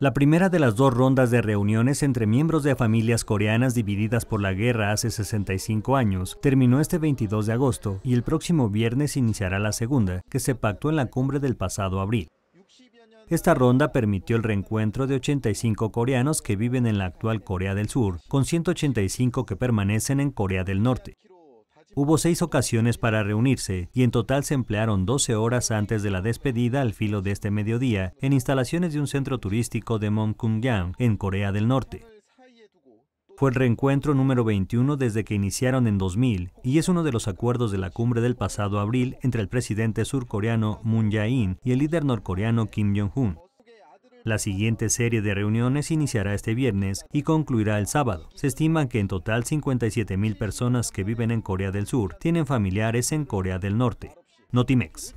La primera de las dos rondas de reuniones entre miembros de familias coreanas divididas por la guerra hace 65 años terminó este 22 de agosto y el próximo viernes iniciará la segunda, que se pactó en la cumbre del pasado abril. Esta ronda permitió el reencuentro de 85 coreanos que viven en la actual Corea del Sur, con 185 que permanecen en Corea del Norte. Hubo seis ocasiones para reunirse y en total se emplearon 12 horas antes de la despedida al filo de este mediodía en instalaciones de un centro turístico de Yang en Corea del Norte. Fue el reencuentro número 21 desde que iniciaron en 2000 y es uno de los acuerdos de la cumbre del pasado abril entre el presidente surcoreano Moon Jae-in y el líder norcoreano Kim Jong-un. La siguiente serie de reuniones iniciará este viernes y concluirá el sábado. Se estima que en total 57.000 personas que viven en Corea del Sur tienen familiares en Corea del Norte. Notimex.